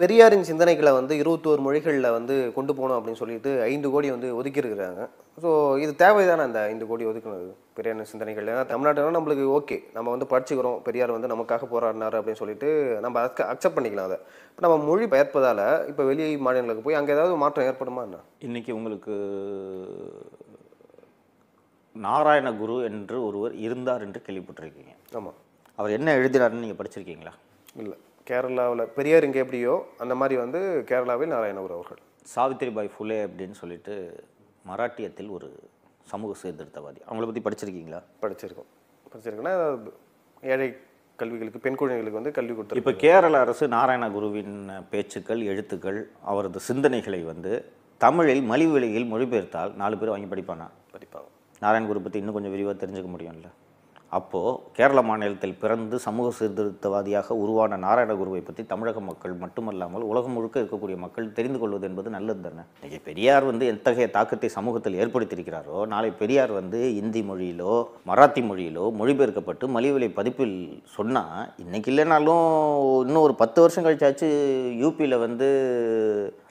பெரியாரின் சிந்தனைகளை வந்து இருபத்தோரு மொழிகளில் வந்து கொண்டு போகணும் அப்படின்னு சொல்லிட்டு ஐந்து கோடி வந்து ஒதுக்கியிருக்கிறாங்க ஸோ இது தேவைதானே அந்த ஐந்து கோடி ஒதுக்கினது பெரியாரின் சிந்தனைகள் ஏன்னா தமிழ்நாட்டில் நம்மளுக்கு ஓகே நம்ம வந்து படிச்சுக்கிறோம் பெரியார் வந்து நமக்காக போராடினார் அப்படின்னு சொல்லிட்டு நம்ம அக்செப்ட் பண்ணிக்கலாம் அதை இப்போ நம்ம மொழி பெயர்ப்பதால் இப்போ வெளி மாநிலங்களுக்கு போய் அங்கே ஏதாவது மாற்றம் ஏற்படுமா என்ன இன்றைக்கி உங்களுக்கு நாராயணகுரு என்று ஒருவர் இருந்தார் என்று கேள்விப்பட்டிருக்கீங்க ஆமாம் அவர் என்ன எழுதினார்னு நீங்கள் படிச்சிருக்கீங்களா இல்லை கேரளாவில் பெரியார் இங்கே எப்படியோ அந்த மாதிரி வந்து கேரளாவில் நாராயணபுரம் அவர்கள் பாய் ஃபுலே அப்படின்னு சொல்லிட்டு மராட்டியத்தில் ஒரு சமூக சீர்திருத்தவாதி அவங்கள பற்றி படிச்சிருக்கீங்களா படிச்சிருக்கோம் படிச்சிருக்கேன்னா ஏழை கல்விகளுக்கு பெண் குழந்தைகளுக்கு வந்து கல்வி கொடுத்து இப்போ கேரள அரசு நாராயண குருவின் பேச்சுக்கள் எழுத்துக்கள் அவரது சிந்தனைகளை வந்து தமிழில் மலிவு விலையில் மொழிபெயர்த்தால் நாலு பேர் வாங்கி படிப்பானா படிப்பாங்க நாராயண குரு பற்றி இன்னும் கொஞ்சம் விரிவாக தெரிஞ்சுக்க முடியும்ல அப்போது கேரள மாநிலத்தில் பிறந்து சமூக சீர்திருத்தவாதியாக உருவான நாராயணகுருவை பற்றி தமிழக மக்கள் மட்டுமல்லாமல் உலகம் முழுக்க இருக்கக்கூடிய மக்கள் தெரிந்து கொள்வது என்பது நல்லது தானே இன்றைக்கி பெரியார் வந்து எத்தகைய தாக்கத்தை சமூகத்தில் ஏற்படுத்தியிருக்கிறாரோ நாளை பெரியார் வந்து இந்தி மொழியிலோ மராத்தி மொழியிலோ மொழிபெயர்க்கப்பட்டு மலிவிலை பதிப்பில் சொன்னால் இன்றைக்கி இல்லைனாலும் இன்னும் ஒரு பத்து வருஷம் கழிச்சாச்சு யூபியில் வந்து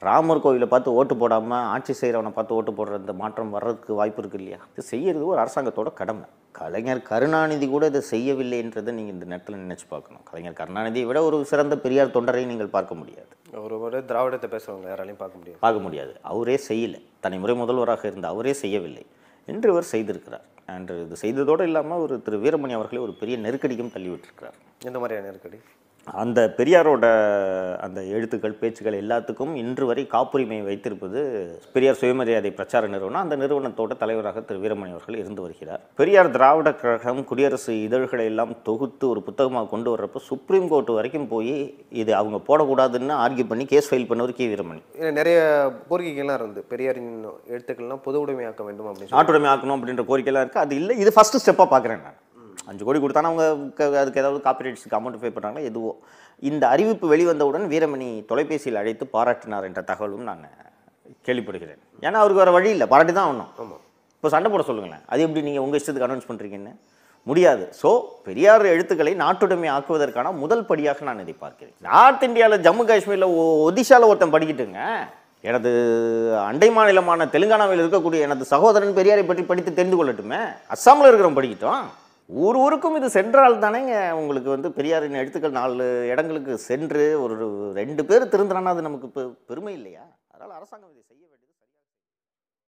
ராமர் கோவிலை பார்த்து ஓட்டு போடாமல் ஆட்சி செய்கிறவனை பார்த்து ஓட்டு போடுற இந்த மாற்றம் வர்றதுக்கு வாய்ப்பு இருக்குது இல்லையா இது செய்கிறது ஒரு அரசாங்கத்தோட கடமை கலைஞர் கருணாநிதி கருணாநிதி கூட இதை செய்யவில்லை என்றதை நீங்கள் இந்த நேரத்தில் நினச்சி பார்க்கணும் கலைஞர் கருணாநிதியை விட ஒரு சிறந்த பெரியார் தொண்டரை நீங்கள் பார்க்க முடியாது அவர் ஒரு திராவிடத்தை பேசுவாங்க யாராலையும் பார்க்க முடியாது பார்க்க முடியாது அவரே செய்யலை தனி முறை முதல்வராக இருந்த அவரே செய்யவில்லை என்று இவர் செய்திருக்கிறார் அன்று இது செய்ததோடு இல்லாமல் ஒரு திரு வீரமணி அவர்களை ஒரு பெரிய நெருக்கடிக்கும் தள்ளிவிட்டிருக்கிறார் எந்த மாதிரியான நெருக்கடி அந்த பெரியாரோட அந்த எழுத்துக்கள் பேச்சுக்கள் எல்லாத்துக்கும் இன்று வரை காப்புரிமை வைத்திருப்பது பெரியார் சுயமரியாதை பிரச்சார நிறுவனம் அந்த நிறுவனத்தோட தலைவராக திரு வீரமணி அவர்கள் இருந்து வருகிறார் பெரியார் திராவிட கழகம் குடியரசு இதழ்களை எல்லாம் தொகுத்து ஒரு புத்தகமாக கொண்டு வர்றப்போ சுப்ரீம் கோர்ட் வரைக்கும் போய் இது அவங்க போடக்கூடாதுன்னு ஆர்கியூ பண்ணி கேஸ் ஃபைல் பண்ணவர் கே வீரமணி நிறைய கோரிக்கைகள்லாம் இருந்து பெரியாரின் எழுத்துக்கள்லாம் பொது உடைமையாக்க வேண்டும் அப்படின்னு நாட்டுடைமையாக்கணும் அப்படின்ற கோரிக்கைலாம் இருக்குது அது இல்லை இது ஃபஸ்ட்டு ஸ்டெப்பாக பார்க்குறேன் நான் அஞ்சு கோடி கொடுத்தானா அவங்க அதுக்கு ஏதாவது காப்பிரைட்ஸுக்கு அமௌண்ட் பே பண்ணுறாங்களா எதுவோ இந்த அறிவிப்பு வெளிவந்தவுடன் வீரமணி தொலைபேசியில் அழைத்து பாராட்டினார் என்ற தகவலும் நான் கேள்விப்படுகிறேன் ஏன்னா அவருக்கு வேறு வழி இல்லை பாராட்டி தான் ஆகணும் ஆமாம் இப்போ சண்டை போட சொல்லுங்களேன் அது எப்படி நீங்கள் உங்கள் இஷ்டத்துக்கு அனௌன்ஸ் பண்ணுறீங்கன்னு முடியாது ஸோ பெரியார் எழுத்துக்களை நாட்டுடைமை ஆக்குவதற்கான முதல் படியாக நான் இதை பார்க்கிறேன் நார்த் இந்தியாவில் ஜம்மு காஷ்மீரில் ஒதிஷாவில் ஒருத்தன் படிக்கிட்டுங்க எனது அண்டை மாநிலமான தெலுங்கானாவில் இருக்கக்கூடிய எனது சகோதரன் பெரியாரை பற்றி படித்து தெரிந்து கொள்ளட்டுமே அஸ்ஸாமில் இருக்கிறவன் படிக்கட்டும் ஊர் ஊருக்கும் இது சென்றால் தானேங்க உங்களுக்கு வந்து பெரியாரின் எழுத்துக்கள் நாலு இடங்களுக்கு சென்று ஒரு ரெண்டு பேர் திருந்தினா அது நமக்கு பெருமை இல்லையா அதனால் அரசாங்கம் இதை செய்ய வேண்டும்